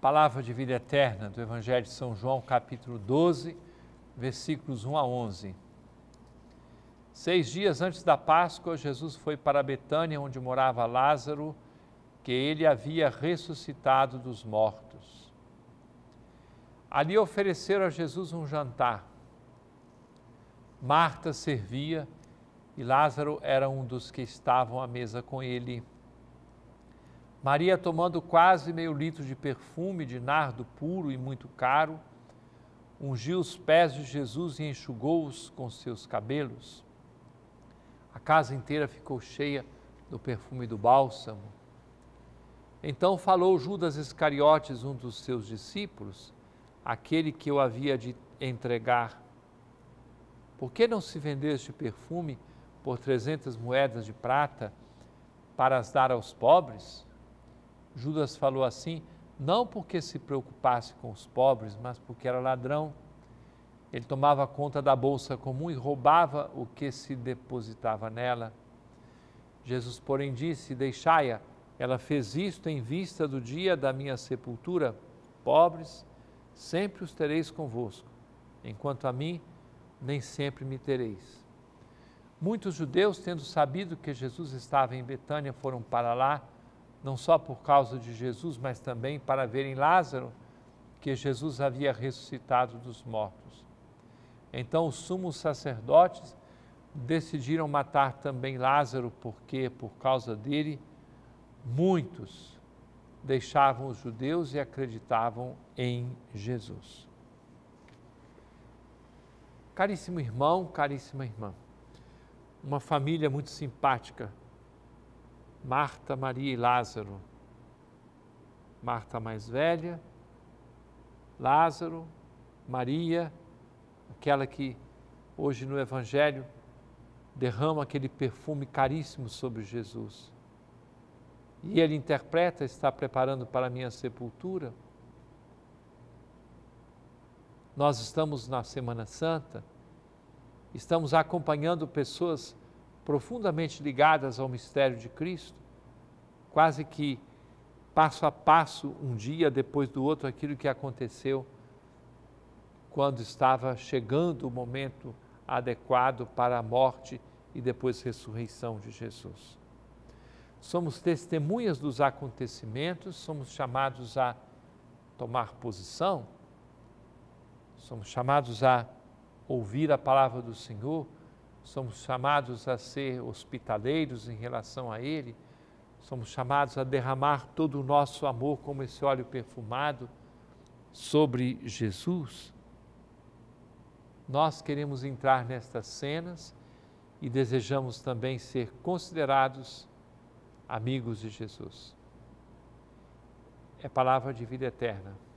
Palavra de vida eterna do Evangelho de São João, capítulo 12, versículos 1 a 11. Seis dias antes da Páscoa, Jesus foi para Betânia, onde morava Lázaro, que ele havia ressuscitado dos mortos. Ali ofereceram a Jesus um jantar. Marta servia e Lázaro era um dos que estavam à mesa com ele. Maria, tomando quase meio litro de perfume de nardo puro e muito caro, ungiu os pés de Jesus e enxugou-os com seus cabelos. A casa inteira ficou cheia do perfume do bálsamo. Então falou Judas Iscariotes, um dos seus discípulos, aquele que eu havia de entregar: Por que não se este perfume por trezentas moedas de prata para as dar aos pobres? Judas falou assim, não porque se preocupasse com os pobres, mas porque era ladrão. Ele tomava conta da bolsa comum e roubava o que se depositava nela. Jesus, porém, disse: Deixai-a, ela fez isto em vista do dia da minha sepultura. Pobres, sempre os tereis convosco, enquanto a mim, nem sempre me tereis. Muitos judeus, tendo sabido que Jesus estava em Betânia, foram para lá não só por causa de Jesus, mas também para verem Lázaro, que Jesus havia ressuscitado dos mortos. Então os sumos sacerdotes decidiram matar também Lázaro, porque por causa dele muitos deixavam os judeus e acreditavam em Jesus. Caríssimo irmão, caríssima irmã, uma família muito simpática Marta, Maria e Lázaro. Marta mais velha, Lázaro, Maria, aquela que hoje no Evangelho derrama aquele perfume caríssimo sobre Jesus. E ele interpreta, está preparando para a minha sepultura. Nós estamos na Semana Santa, estamos acompanhando pessoas profundamente ligadas ao mistério de Cristo, quase que passo a passo, um dia depois do outro, aquilo que aconteceu quando estava chegando o momento adequado para a morte e depois ressurreição de Jesus. Somos testemunhas dos acontecimentos, somos chamados a tomar posição, somos chamados a ouvir a palavra do Senhor, somos chamados a ser hospitaleiros em relação a Ele, somos chamados a derramar todo o nosso amor como esse óleo perfumado sobre Jesus. Nós queremos entrar nestas cenas e desejamos também ser considerados amigos de Jesus. É palavra de vida eterna.